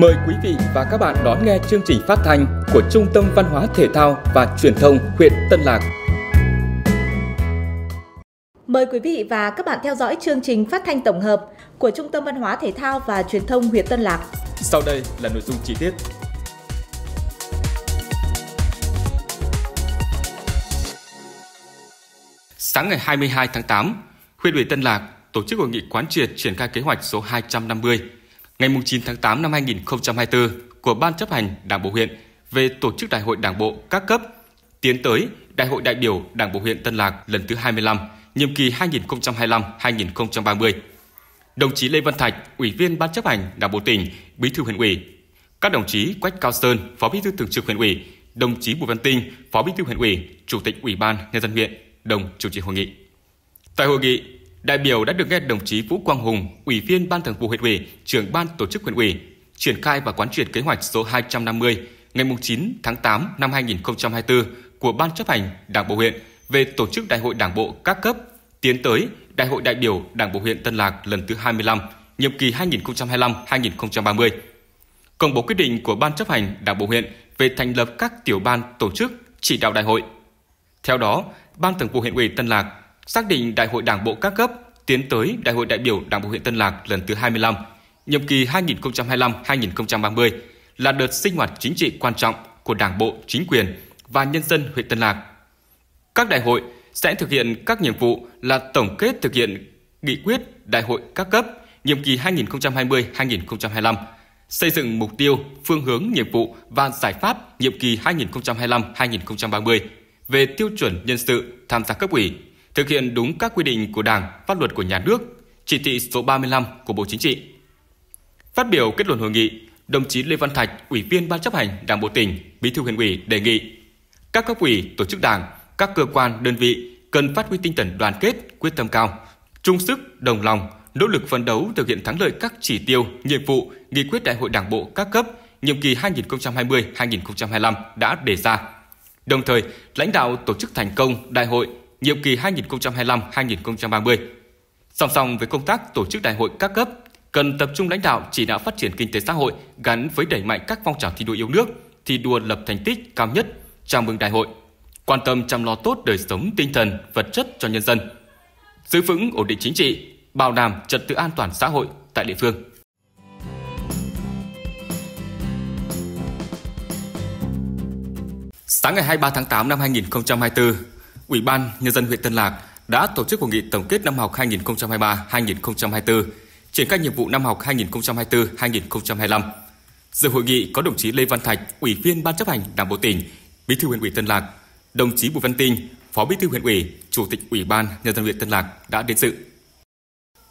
Mời quý vị và các bạn đón nghe chương trình phát thanh của Trung tâm Văn hóa Thể thao và Truyền thông huyện Tân Lạc. Mời quý vị và các bạn theo dõi chương trình phát thanh tổng hợp của Trung tâm Văn hóa Thể thao và Truyền thông huyện Tân Lạc. Sau đây là nội dung chi tiết. Sáng ngày 22 tháng 8, huyện ủy Tân Lạc tổ chức hội nghị quán triệt triển khai kế hoạch số 250 ngày 9 tháng 8 năm 2024 của Ban chấp hành Đảng Bộ huyện về tổ chức Đại hội Đảng Bộ các cấp, tiến tới Đại hội đại biểu Đảng Bộ huyện Tân Lạc lần thứ 25, nhiệm kỳ 2025-2030. Đồng chí Lê Văn Thạch, Ủy viên Ban chấp hành Đảng Bộ tỉnh, Bí thư huyện ủy. Các đồng chí Quách Cao Sơn, Phó Bí thư Thường trực huyện ủy, đồng chí Bùi Văn Tinh, Phó Bí thư huyện ủy, Chủ tịch Ủy ban nhân dân huyện đồng chủ trì hội nghị. Tại hội nghị, đại biểu đã được nghe đồng chí Vũ Quang Hùng, Ủy viên Ban Thường vụ huyện ủy, trưởng ban tổ chức huyện ủy, triển khai và quán triệt kế hoạch số 250 ngày 9 tháng 8 năm 2024 của Ban chấp hành Đảng Bộ huyện về tổ chức Đại hội Đảng Bộ các cấp tiến tới Đại hội đại biểu Đảng Bộ huyện Tân Lạc lần thứ 25, nhiệm kỳ 2025-2030. Công bố quyết định của Ban chấp hành Đảng Bộ huyện về thành lập các tiểu ban tổ chức chỉ đạo đại hội. Theo đó, Ban thường vụ huyện ủy Tân Lạc xác định Đại hội Đảng bộ các cấp tiến tới Đại hội đại biểu Đảng bộ huyện Tân Lạc lần thứ 25, nhiệm kỳ 2025-2030 là đợt sinh hoạt chính trị quan trọng của Đảng bộ, chính quyền và nhân dân huyện Tân Lạc. Các đại hội sẽ thực hiện các nhiệm vụ là tổng kết thực hiện nghị quyết đại hội các cấp nhiệm kỳ 2020-2025, xây dựng mục tiêu, phương hướng, nhiệm vụ và giải pháp nhiệm kỳ 2025-2030 về tiêu chuẩn nhân sự tham gia cấp ủy, thực hiện đúng các quy định của Đảng, pháp luật của nhà nước, chỉ thị số 35 của Bộ Chính trị. Phát biểu kết luận hội nghị, đồng chí Lê Văn Thạch, Ủy viên Ban chấp hành Đảng Bộ tỉnh, Bí thư huyện ủy đề nghị các cấp ủy, tổ chức Đảng, các cơ quan, đơn vị cần phát huy tinh thần đoàn kết, quyết tâm cao, chung sức, đồng lòng, nỗ lực phấn đấu thực hiện thắng lợi các chỉ tiêu, nhiệm vụ, nghị quyết Đại hội Đảng bộ các cấp nhiệm kỳ 2020-2025 đã đề ra. Đồng thời, lãnh đạo tổ chức thành công Đại hội nhiệm kỳ 2025-2030. Song song với công tác tổ chức đại hội các cấp, cần tập trung lãnh đạo chỉ đạo phát triển kinh tế xã hội gắn với đẩy mạnh các phong trào thi đua yêu nước, thi đua lập thành tích cao nhất, chào mừng đại hội, quan tâm chăm lo tốt đời sống tinh thần, vật chất cho nhân dân, giữ vững ổn định chính trị, bảo đảm trật tự an toàn xã hội tại địa phương. Sáng ngày 23 tháng 8 năm 2024, Ủy ban nhân dân huyện Tân Lạc đã tổ chức hội nghị tổng kết năm học 2023-2024, triển khai nhiệm vụ năm học 2024-2025. Dự hội nghị có đồng chí Lê Văn Thạch, Ủy viên Ban chấp hành Đảng bộ tỉnh, Bí thư huyện ủy Tân Lạc, đồng chí Bùi Văn Tinh, Phó Bí thư huyện ủy, Chủ tịch Ủy ban nhân dân huyện Tân Lạc đã đến dự.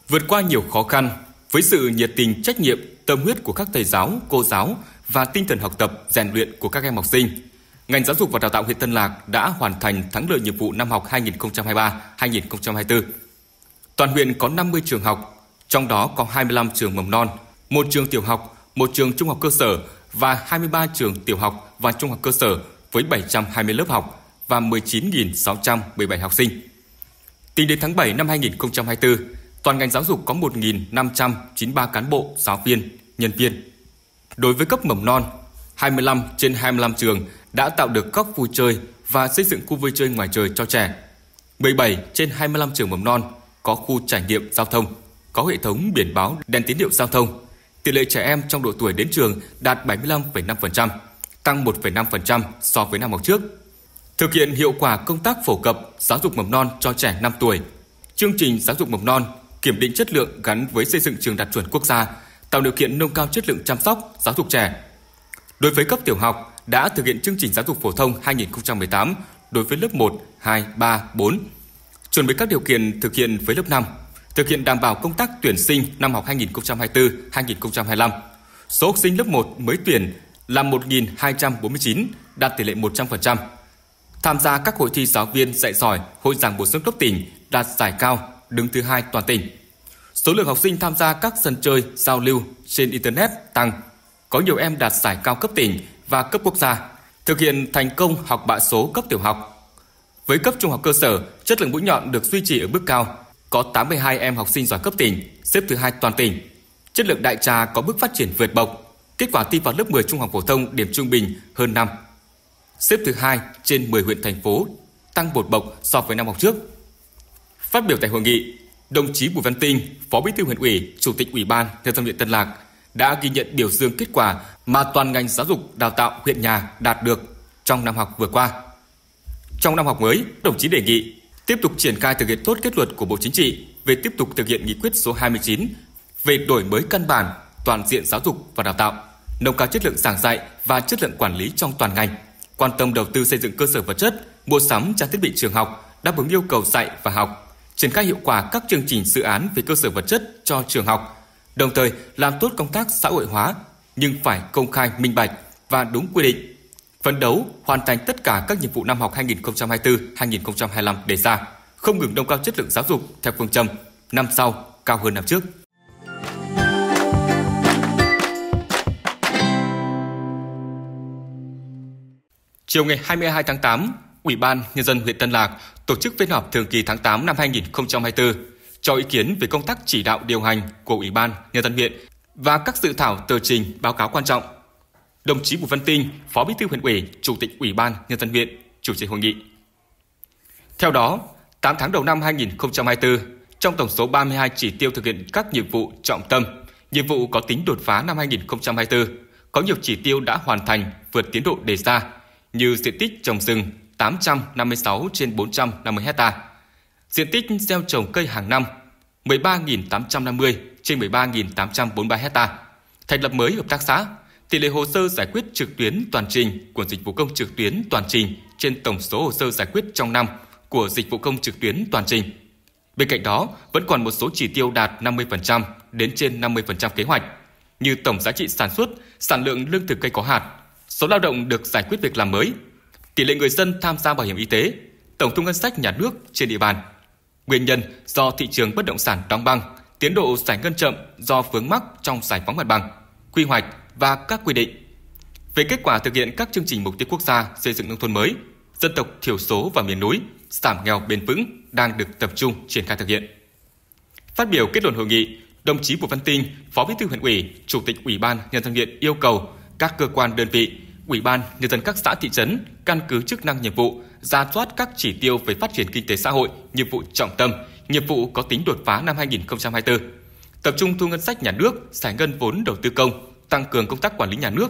Vượt qua nhiều khó khăn, với sự nhiệt tình, trách nhiệm, tâm huyết của các thầy giáo, cô giáo và tinh thần học tập, rèn luyện của các em học sinh, ngành giáo dục và đào tạo huyện Tân Lạc đã hoàn thành thắng lợi nhiệm vụ năm học 2023-2024. Toàn huyện có 50 trường học, trong đó có 25 trường mầm non, một trường tiểu học, một trường trung học cơ sở và 23 trường tiểu học và trung học cơ sở với 720 lớp học và 19.617 học sinh. Tính đến tháng 7 năm 2024, toàn ngành giáo dục có 1.593 cán bộ, giáo viên, nhân viên. Đối với cấp mầm non, 25 trên 25 trường đã tạo được góc vui chơi và xây dựng khu vui chơi ngoài trời cho trẻ. 17 trên 25 trường mầm non có khu trải nghiệm giao thông, có hệ thống biển báo đèn tín hiệu giao thông. Tỷ lệ trẻ em trong độ tuổi đến trường đạt 75,5%, tăng 1,5% so với năm học trước. Thực hiện hiệu quả công tác phổ cập giáo dục mầm non cho trẻ 5 tuổi, chương trình giáo dục mầm non kiểm định chất lượng gắn với xây dựng trường đạt chuẩn quốc gia, tạo điều kiện nâng cao chất lượng chăm sóc giáo dục trẻ. Đối với cấp tiểu học, đã thực hiện chương trình giáo dục phổ thông 2018 đối với lớp 1, 2, 3, 4, chuẩn bị các điều kiện thực hiện với lớp 5, thực hiện đảm bảo công tác tuyển sinh năm học 2024-2025. Số học sinh lớp 1 mới tuyển là 1.249, đạt tỷ lệ 100%. Tham gia các hội thi giáo viên dạy giỏi, hội giảng bổ sung cấp tỉnh đạt giải cao, đứng thứ hai toàn tỉnh. Số lượng học sinh tham gia các sân chơi, giao lưu trên Internet tăng. Có nhiều em đạt giải cao cấp tỉnh và cấp quốc gia, thực hiện thành công học bạ số cấp tiểu học. Với cấp trung học cơ sở, chất lượng mũi nhọn được duy trì ở mức cao, có 82 em học sinh giỏi cấp tỉnh, xếp thứ hai toàn tỉnh. Chất lượng đại trà có bước phát triển vượt bậc, kết quả thi vào lớp 10 trung học phổ thông điểm trung bình hơn 5. Xếp thứ hai trên 10 huyện thành phố, tăng một bậc so với năm học trước. Phát biểu tại hội nghị, đồng chí Bùi Văn Tinh, Phó Bí thư huyện ủy, Chủ tịch Ủy ban Nhân dân huyện Tân Lạc đã ghi nhận biểu dương kết quả mà toàn ngành giáo dục đào tạo huyện nhà đạt được trong năm học vừa qua. Trong năm học mới, đồng chí đề nghị tiếp tục triển khai thực hiện tốt kết luận của Bộ Chính trị về tiếp tục thực hiện nghị quyết số 29 về đổi mới căn bản toàn diện giáo dục và đào tạo, nâng cao chất lượng giảng dạy và chất lượng quản lý trong toàn ngành, quan tâm đầu tư xây dựng cơ sở vật chất, mua sắm trang thiết bị trường học đáp ứng yêu cầu dạy và học, triển khai hiệu quả các chương trình dự án về cơ sở vật chất cho trường học, đồng thời làm tốt công tác xã hội hóa nhưng phải công khai minh bạch và đúng quy định. Phấn đấu hoàn thành tất cả các nhiệm vụ năm học 2024-2025 đề ra, không ngừng nâng cao chất lượng giáo dục theo phương châm năm sau cao hơn năm trước. Chiều ngày 22 tháng 8, Ủy ban Nhân dân huyện Tân Lạc tổ chức phiên họp thường kỳ tháng 8 năm 2024 cho ý kiến về công tác chỉ đạo điều hành của Ủy ban Nhân dân huyện và các dự thảo tờ trình báo cáo quan trọng. Đồng chí Bùi Văn Tinh, Phó Bí thư huyện ủy, Chủ tịch Ủy ban Nhân dân huyện, chủ trì hội nghị. Theo đó, 8 tháng đầu năm 2024, trong tổng số 32 chỉ tiêu thực hiện các nhiệm vụ trọng tâm, nhiệm vụ có tính đột phá năm 2024, có nhiều chỉ tiêu đã hoàn thành vượt tiến độ đề ra, như diện tích trồng rừng 856 trên 450 hectare, Diện tích gieo trồng cây hàng năm 13.850 trên 13.843 hecta. Thành lập mới hợp tác xã, tỷ lệ hồ sơ giải quyết trực tuyến toàn trình của dịch vụ công trực tuyến toàn trình trên tổng số hồ sơ giải quyết trong năm của dịch vụ công trực tuyến toàn trình. Bên cạnh đó, vẫn còn một số chỉ tiêu đạt 50% đến trên 50% kế hoạch, như tổng giá trị sản xuất, sản lượng lương thực cây có hạt, số lao động được giải quyết việc làm mới, tỷ lệ người dân tham gia bảo hiểm y tế, tổng thu ngân sách nhà nước trên địa bàn Nguyên nhân do thị trường bất động sản đóng băng, tiến độ giải ngân chậm do vướng mắc trong giải phóng mặt bằng, quy hoạch và các quy định. Về kết quả thực hiện các chương trình mục tiêu quốc gia xây dựng nông thôn mới, dân tộc thiểu số và miền núi, giảm nghèo bền vững đang được tập trung triển khai thực hiện. Phát biểu kết luận hội nghị, đồng chí Bùi Văn Tinh, Phó Bí thư huyện ủy, Chủ tịch Ủy ban Nhân dân huyện yêu cầu các cơ quan đơn vị Ủy ban nhân dân các xã thị trấn căn cứ chức năng nhiệm vụ, ra soát các chỉ tiêu về phát triển kinh tế xã hội, nhiệm vụ trọng tâm, nhiệm vụ có tính đột phá năm 2024. Tập trung thu ngân sách nhà nước, giải ngân vốn đầu tư công, tăng cường công tác quản lý nhà nước.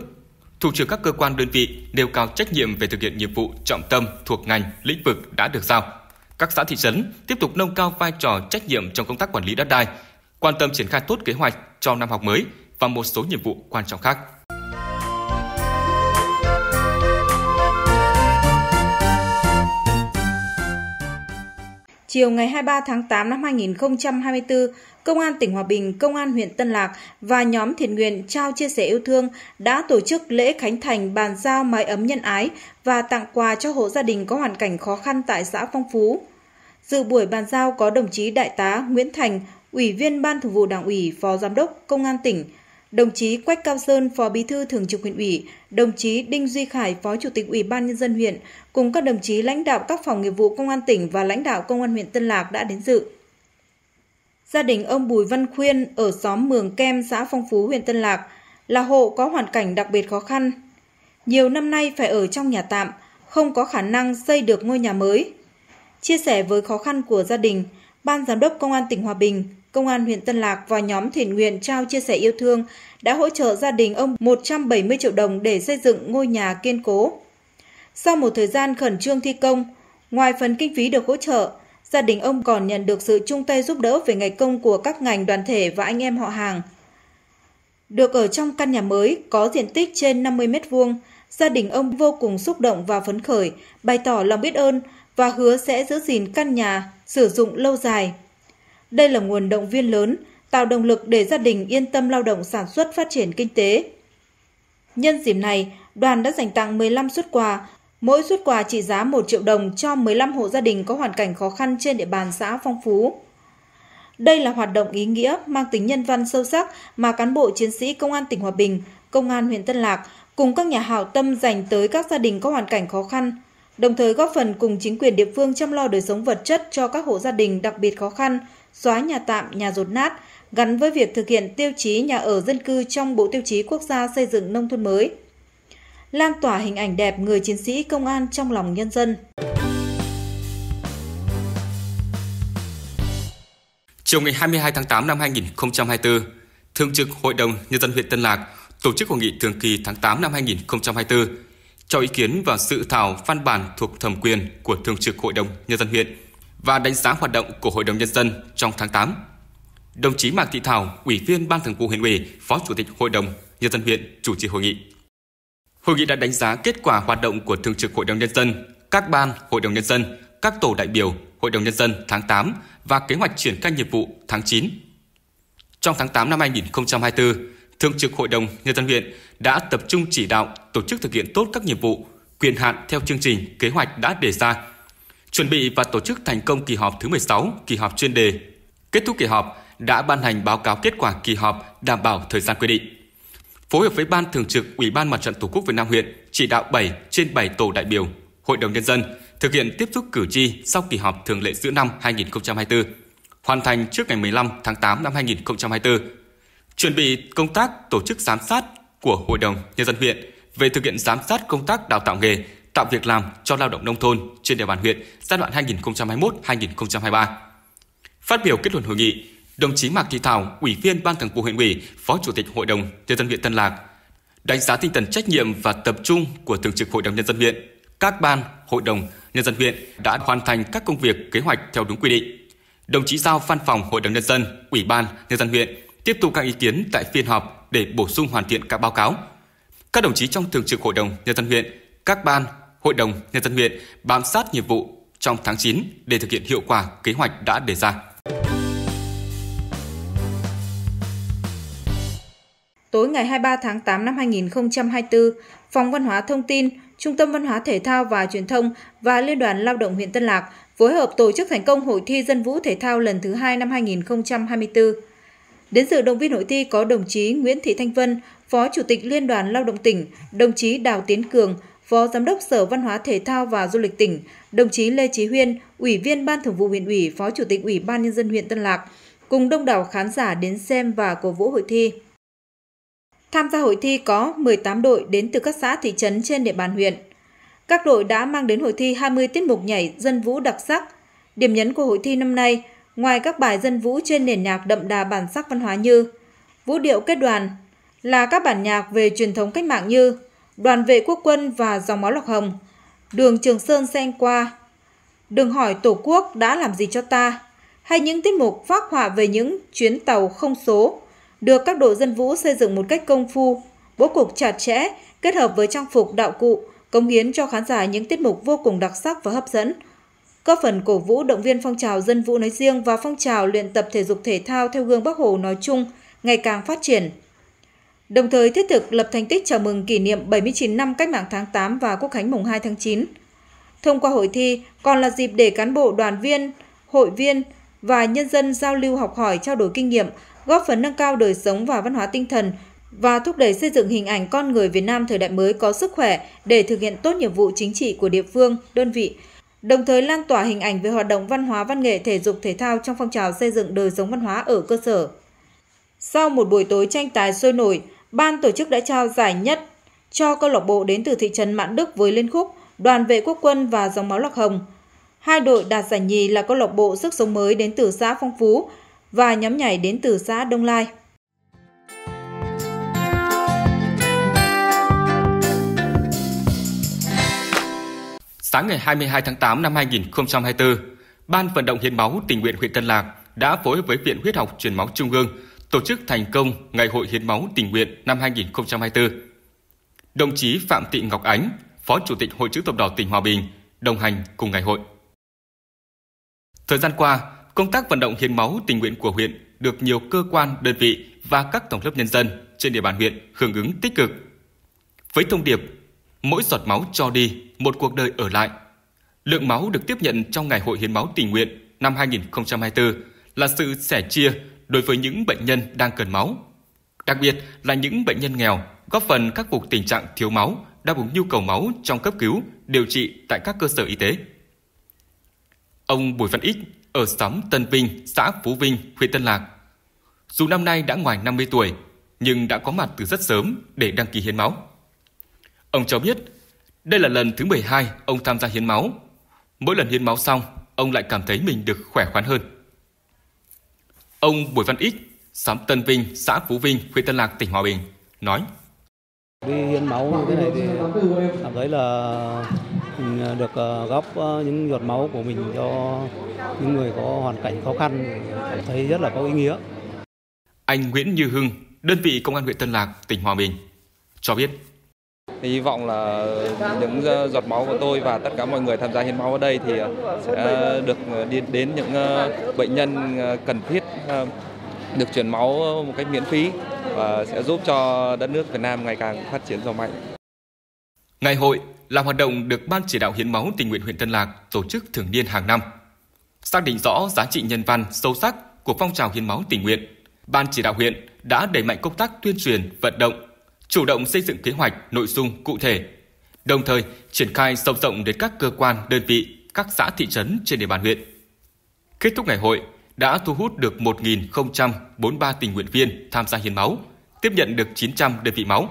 Thủ trưởng các cơ quan đơn vị nêu cao trách nhiệm về thực hiện nhiệm vụ trọng tâm thuộc ngành, lĩnh vực đã được giao. Các xã thị trấn tiếp tục nâng cao vai trò trách nhiệm trong công tác quản lý đất đai, quan tâm triển khai tốt kế hoạch cho năm học mới và một số nhiệm vụ quan trọng khác. chiều ngày 23 tháng 8 năm 2024, Công an tỉnh Hòa Bình, Công an huyện Tân Lạc và nhóm thiện nguyện trao chia sẻ yêu thương đã tổ chức lễ khánh thành bàn giao mái ấm nhân ái và tặng quà cho hộ gia đình có hoàn cảnh khó khăn tại xã Phong Phú. Dự buổi bàn giao có đồng chí Đại tá Nguyễn Thành, Ủy viên Ban Thường vụ Đảng ủy, Phó Giám đốc Công an tỉnh, đồng chí Quách Cao Sơn, Phó Bí thư Thường trực huyện ủy, đồng chí Đinh Duy Khải, Phó Chủ tịch Ủy ban nhân dân huyện cùng các đồng chí lãnh đạo các phòng nghiệp vụ công an tỉnh và lãnh đạo công an huyện Tân Lạc đã đến dự. Gia đình ông Bùi Văn Khuyên ở xóm Mường Kem, xã Phong Phú, huyện Tân Lạc là hộ có hoàn cảnh đặc biệt khó khăn. Nhiều năm nay phải ở trong nhà tạm, không có khả năng xây được ngôi nhà mới. Chia sẻ với khó khăn của gia đình, Ban Giám đốc Công an tỉnh Hòa Bình Công an huyện Tân Lạc và nhóm thiện nguyện trao chia sẻ yêu thương đã hỗ trợ gia đình ông 170 triệu đồng để xây dựng ngôi nhà kiên cố. Sau một thời gian khẩn trương thi công, ngoài phần kinh phí được hỗ trợ, gia đình ông còn nhận được sự chung tay giúp đỡ về ngày công của các ngành đoàn thể và anh em họ hàng. Được ở trong căn nhà mới có diện tích trên 50 mét vuông, gia đình ông vô cùng xúc động và phấn khởi, bày tỏ lòng biết ơn và hứa sẽ giữ gìn căn nhà sử dụng lâu dài. Đây là nguồn động viên lớn, tạo động lực để gia đình yên tâm lao động sản xuất phát triển kinh tế. Nhân dịp này, đoàn đã dành tặng 15 xuất quà, mỗi xuất quà trị giá 1 triệu đồng cho 15 hộ gia đình có hoàn cảnh khó khăn trên địa bàn xã Phong Phú. Đây là hoạt động ý nghĩa mang tính nhân văn sâu sắc mà cán bộ chiến sĩ Công an tỉnh Hòa Bình, Công an huyện Tân Lạc cùng các nhà hảo tâm dành tới các gia đình có hoàn cảnh khó khăn, đồng thời góp phần cùng chính quyền địa phương chăm lo đời sống vật chất cho các hộ gia đình đặc biệt khó khăn, xóa nhà tạm, nhà rột nát, gắn với việc thực hiện tiêu chí nhà ở dân cư trong Bộ Tiêu chí Quốc gia xây dựng nông thôn mới. Lan tỏa hình ảnh đẹp người chiến sĩ công an trong lòng nhân dân. Chiều ngày 22 tháng 8 năm 2024, Thường trực Hội đồng Nhân dân huyện Tân Lạc tổ chức hội nghị thường kỳ tháng 8 năm 2024 cho ý kiến vào sự thảo văn bản thuộc thẩm quyền của Thường trực Hội đồng Nhân dân huyện và đánh giá hoạt động của Hội đồng Nhân dân trong tháng 8. Đồng chí Mạc Thị Thảo, Ủy viên Ban Thường vụ huyện ủy, Phó Chủ tịch Hội đồng Nhân dân huyện chủ trì hội nghị. Hội nghị đã đánh giá kết quả hoạt động của Thường trực Hội đồng Nhân dân, các ban Hội đồng Nhân dân, các tổ đại biểu Hội đồng Nhân dân tháng 8 và kế hoạch triển khai nhiệm vụ tháng 9. Trong tháng 8 năm 2024, Thường trực Hội đồng Nhân dân huyện đã tập trung chỉ đạo tổ chức thực hiện tốt các nhiệm vụ, quyền hạn theo chương trình, kế hoạch đã đề ra chuẩn bị và tổ chức thành công kỳ họp thứ 16, kỳ họp chuyên đề. Kết thúc kỳ họp đã ban hành báo cáo kết quả kỳ họp đảm bảo thời gian quy định. Phối hợp với Ban Thường trực Ủy ban Mặt trận Tổ quốc Việt Nam huyện chỉ đạo 7 trên 7 tổ đại biểu Hội đồng Nhân dân thực hiện tiếp xúc cử tri sau kỳ họp thường lệ giữa năm 2024, hoàn thành trước ngày 15 tháng 8 năm 2024. Chuẩn bị công tác tổ chức giám sát của Hội đồng Nhân dân huyện về thực hiện giám sát công tác đào tạo nghề tạo việc làm cho lao động nông thôn trên địa bàn huyện giai đoạn 2021-2023. Phát biểu kết luận hội nghị, đồng chí Mạc Thị Thảo, Ủy viên Ban Thường vụ huyện ủy, Phó Chủ tịch Hội đồng nhân dân huyện Tân Lạc đánh giá tinh thần trách nhiệm và tập trung của Thường trực Hội đồng nhân dân huyện, các ban, hội đồng nhân dân huyện đã hoàn thành các công việc kế hoạch theo đúng quy định. Đồng chí giao văn phòng Hội đồng nhân dân, Ủy ban nhân dân huyện tiếp tục các ý kiến tại phiên họp để bổ sung hoàn thiện các báo cáo. Các đồng chí trong Thường trực Hội đồng nhân dân huyện, các ban, Hội đồng Nhân dân huyện bám sát nhiệm vụ trong tháng 9 để thực hiện hiệu quả kế hoạch đã đề ra. Tối ngày 23 tháng 8 năm 2024, Phòng Văn hóa Thông tin, Trung tâm Văn hóa Thể thao và Truyền thông và Liên đoàn Lao động huyện Tân Lạc phối hợp tổ chức thành công hội thi dân vũ thể thao lần thứ hai năm 2024. Đến dự động viên hội thi có đồng chí Nguyễn Thị Thanh Vân, Phó Chủ tịch Liên đoàn Lao động tỉnh, đồng chí Đào Tiến Cường, Phó Giám đốc Sở Văn hóa Thể thao và Du lịch tỉnh, đồng chí Lê Chí Huyên, Ủy viên Ban Thường vụ huyện ủy, Phó Chủ tịch Ủy ban Nhân dân huyện Tân Lạc, cùng đông đảo khán giả đến xem và cổ vũ hội thi. Tham gia hội thi có 18 đội đến từ các xã thị trấn trên địa bàn huyện. Các đội đã mang đến hội thi 20 tiết mục nhảy dân vũ đặc sắc. Điểm nhấn của hội thi năm nay, ngoài các bài dân vũ trên nền nhạc đậm đà bản sắc văn hóa như vũ điệu kết đoàn, là các bản nhạc về truyền thống cách mạng như đoàn vệ quốc quân và dòng máu lọc hồng, đường Trường Sơn xen qua. Đừng hỏi Tổ quốc đã làm gì cho ta, hay những tiết mục phát họa về những chuyến tàu không số, được các đội dân vũ xây dựng một cách công phu, bố cục chặt chẽ, kết hợp với trang phục đạo cụ, cống hiến cho khán giả những tiết mục vô cùng đặc sắc và hấp dẫn, góp phần cổ vũ động viên phong trào dân vũ nói riêng và phong trào luyện tập thể dục thể thao theo gương Bắc Hồ nói chung ngày càng phát triển đồng thời thiết thực lập thành tích chào mừng kỷ niệm 79 năm Cách mạng tháng 8 và Quốc khánh mùng 2 tháng 9. Thông qua hội thi còn là dịp để cán bộ đoàn viên, hội viên và nhân dân giao lưu học hỏi trao đổi kinh nghiệm, góp phần nâng cao đời sống và văn hóa tinh thần và thúc đẩy xây dựng hình ảnh con người Việt Nam thời đại mới có sức khỏe để thực hiện tốt nhiệm vụ chính trị của địa phương, đơn vị, đồng thời lan tỏa hình ảnh về hoạt động văn hóa văn nghệ thể dục thể thao trong phong trào xây dựng đời sống văn hóa ở cơ sở. Sau một buổi tối tranh tài sôi nổi, ban tổ chức đã trao giải nhất cho câu lạc bộ đến từ thị trấn Mãn Đức với liên khúc Đoàn vệ quốc quân và dòng máu lạc hồng. Hai đội đạt giải nhì là câu lạc bộ sức sống mới đến từ xã Phong Phú và nhóm nhảy đến từ xã Đông Lai. Sáng ngày 22 tháng 8 năm 2024, Ban vận động hiến máu tình nguyện huyện Tân Lạc đã phối hợp với Viện Huyết học Truyền máu Trung ương tổ chức thành công Ngày hội hiến máu tình nguyện năm 2024. Đồng chí Phạm Thị Ngọc Ánh, Phó Chủ tịch Hội chữ thập đỏ tỉnh Hòa Bình, đồng hành cùng ngày hội. Thời gian qua, công tác vận động hiến máu tình nguyện của huyện được nhiều cơ quan, đơn vị và các tầng lớp nhân dân trên địa bàn huyện hưởng ứng tích cực. Với thông điệp mỗi giọt máu cho đi, một cuộc đời ở lại, lượng máu được tiếp nhận trong ngày hội hiến máu tình nguyện năm 2024 là sự sẻ chia đối với những bệnh nhân đang cần máu, đặc biệt là những bệnh nhân nghèo, góp phần khắc phục tình trạng thiếu máu, đáp ứng nhu cầu máu trong cấp cứu, điều trị tại các cơ sở y tế. Ông Bùi Văn Ích ở xóm Tân Vinh, xã Phú Vinh, huyện Tân Lạc. Dù năm nay đã ngoài 50 tuổi, nhưng đã có mặt từ rất sớm để đăng ký hiến máu. Ông cho biết, đây là lần thứ 12 ông tham gia hiến máu. Mỗi lần hiến máu xong, ông lại cảm thấy mình được khỏe khoắn hơn. Ông Bùi Văn Ích, xóm Tân Vinh, xã Phú Vinh, huyện Tân Lạc, tỉnh Hòa Bình nói: Đi hiến máu như thế này thì cảm thấy là được ờ, góp ờ, những giọt máu của mình cho những người có hoàn cảnh khó khăn cảm thấy rất là có ý nghĩa. Anh Nguyễn Như Hưng, đơn vị công an huyện Tân Lạc, tỉnh Hòa Bình cho biết hy vọng là những ờ, giọt máu của tôi và tất cả mọi người tham gia hiến máu ở đây thì sẽ ờ, được ờ, đi đến những bệnh nhân cần thiết được chuyển máu một cách miễn phí và sẽ giúp cho đất nước Việt Nam ngày càng phát triển giàu mạnh. Ngày hội là hoạt động được Ban chỉ đạo hiến máu tình nguyện huyện Tân Lạc tổ chức thường niên hàng năm. Xác định rõ giá trị nhân văn sâu sắc của phong trào hiến máu tình nguyện, Ban chỉ đạo huyện đã đẩy mạnh công tác tuyên truyền, vận động chủ động xây dựng kế hoạch, nội dung cụ thể, đồng thời triển khai sâu rộng đến các cơ quan, đơn vị, các xã thị trấn trên địa bàn huyện. Kết thúc ngày hội đã thu hút được 1.043 tình nguyện viên tham gia hiến máu, tiếp nhận được 900 đơn vị máu.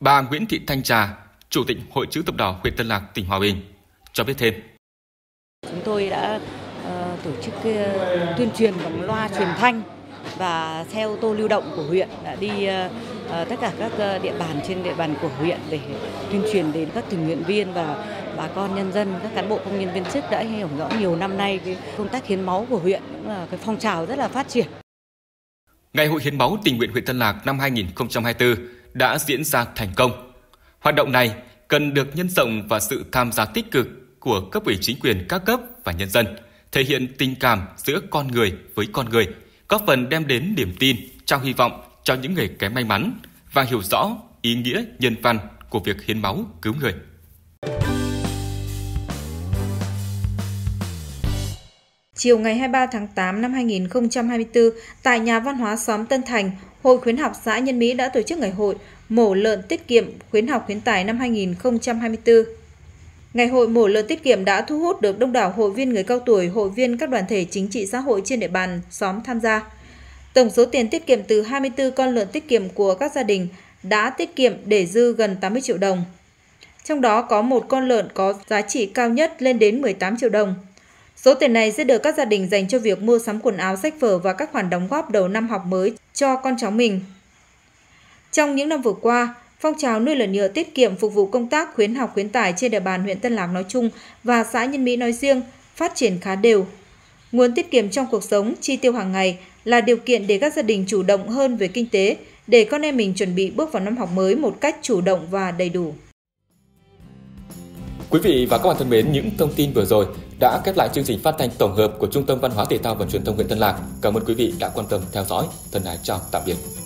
Bà Nguyễn Thị Thanh Trà, Chủ tịch Hội chữ thập đỏ huyện Tân Lạc, tỉnh Hòa Bình, cho biết thêm. Chúng tôi đã ờ, tổ chức ờ, tuyên truyền bằng loa truyền thanh và xe ô tô lưu động của huyện đã đi ờ, Ờ, tất cả các ờ, địa bàn trên địa bàn của huyện để tuyên truyền đến các tình nguyện viên và bà con nhân dân, các cán bộ công nhân viên chức đã hiểu rõ nhiều năm nay cái công tác hiến máu của huyện là cái phong trào rất là phát triển. Ngày hội hiến máu tình nguyện huyện Tân Lạc năm 2024 đã diễn ra thành công. Hoạt động này cần được nhân rộng và sự tham gia tích cực của cấp ủy chính quyền các cấp và nhân dân, thể hiện tình cảm giữa con người với con người, góp phần đem đến niềm tin, trao hy vọng cho những người kém may mắn và hiểu rõ ý nghĩa nhân văn của việc hiến máu cứu người. Chiều ngày 23 tháng 8 năm 2024, tại nhà văn hóa xóm Tân Thành, Hội khuyến học xã Nhân Mỹ đã tổ chức ngày hội Mổ lợn tiết kiệm khuyến học khuyến tài năm 2024. Ngày hội mổ lợn tiết kiệm đã thu hút được đông đảo hội viên người cao tuổi, hội viên các đoàn thể chính trị xã hội trên địa bàn xóm tham gia. Tổng số tiền tiết kiệm từ 24 con lợn tiết kiệm của các gia đình đã tiết kiệm để dư gần 80 triệu đồng. Trong đó có một con lợn có giá trị cao nhất lên đến 18 triệu đồng. Số tiền này sẽ được các gia đình dành cho việc mua sắm quần áo, sách vở và các khoản đóng góp đầu năm học mới cho con cháu mình. Trong những năm vừa qua, phong trào nuôi lợn nhựa tiết kiệm phục vụ công tác khuyến học khuyến tài trên địa bàn huyện Tân Lạc nói chung và xã Nhân Mỹ nói riêng phát triển khá đều. Nguồn tiết kiệm trong cuộc sống, chi tiêu hàng ngày là điều kiện để các gia đình chủ động hơn về kinh tế để con em mình chuẩn bị bước vào năm học mới một cách chủ động và đầy đủ. Quý vị và các bạn thân mến, những thông tin vừa rồi đã kết lại chương trình phát thanh tổng hợp của Trung tâm Văn hóa Thể thao và Truyền thông huyện Tân Lạc. Cảm ơn quý vị đã quan tâm theo dõi. Thân ái chào tạm biệt.